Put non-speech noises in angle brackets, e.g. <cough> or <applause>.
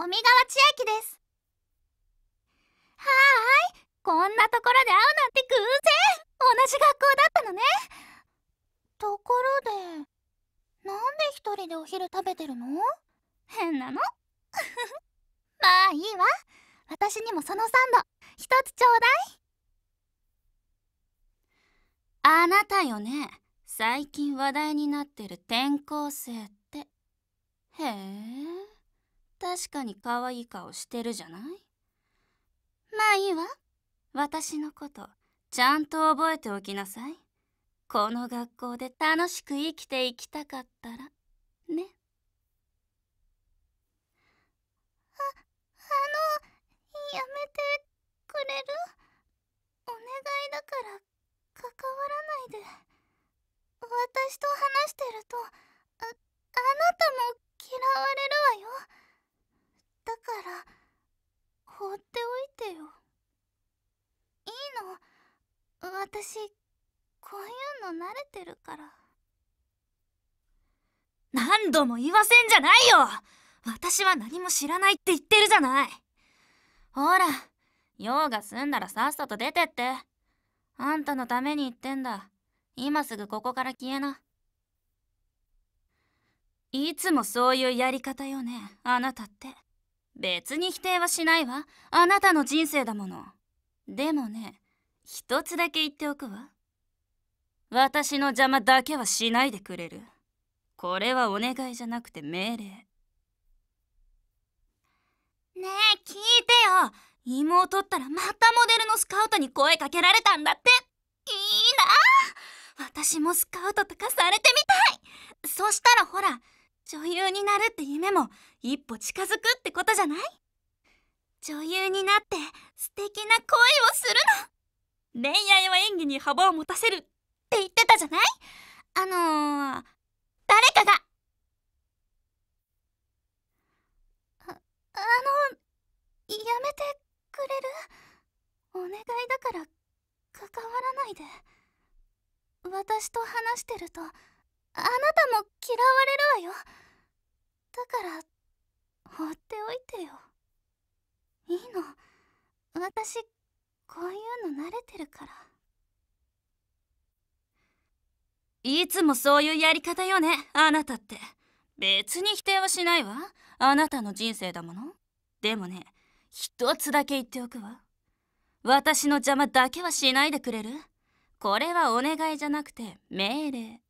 尾身川千秋ですはーいこんなところで会うなんて偶然同じ学校だったのねところでなんで一人でお昼食べてるの変なの <laughs> まあいいわ私にもそのサンド一つちょうだいあなたよね最近話題になってる転校生確かに可愛い顔してるじゃないまあいいわ私のことちゃんと覚えておきなさいこの学校で楽しく生きていきたかったらねああのやめてくれるお願いだから関わらないで私と話してるとああなたも嫌われるわよ私こういうの慣れてるから何度も言わせんじゃないよ私は何も知らないって言ってるじゃないほら用が済んだらさっさと出てってあんたのために言ってんだ今すぐここから消えないつもそういうやり方よねあなたって別に否定はしないわあなたの人生だものでもね一つだけ言っておくわ私の邪魔だけはしないでくれるこれはお願いじゃなくて命令ねえ聞いてよ妹ったらまたモデルのスカウトに声かけられたんだっていいな私もスカウトとかされてみたいそしたらほら女優になるって夢も一歩近づくってことじゃない女優になって素敵な恋をするの恋愛は演技に幅を持たせるって言ってたじゃないあのー、誰かがああのやめてくれるお願いだから関わらないで私と話してるとあなたも嫌われるわよだから放っておいてよいいの私こういうの慣れてるからいつもそういうやり方よねあなたって別に否定はしないわあなたの人生だものでもね一つだけ言っておくわ私の邪魔だけはしないでくれるこれはお願いじゃなくて命令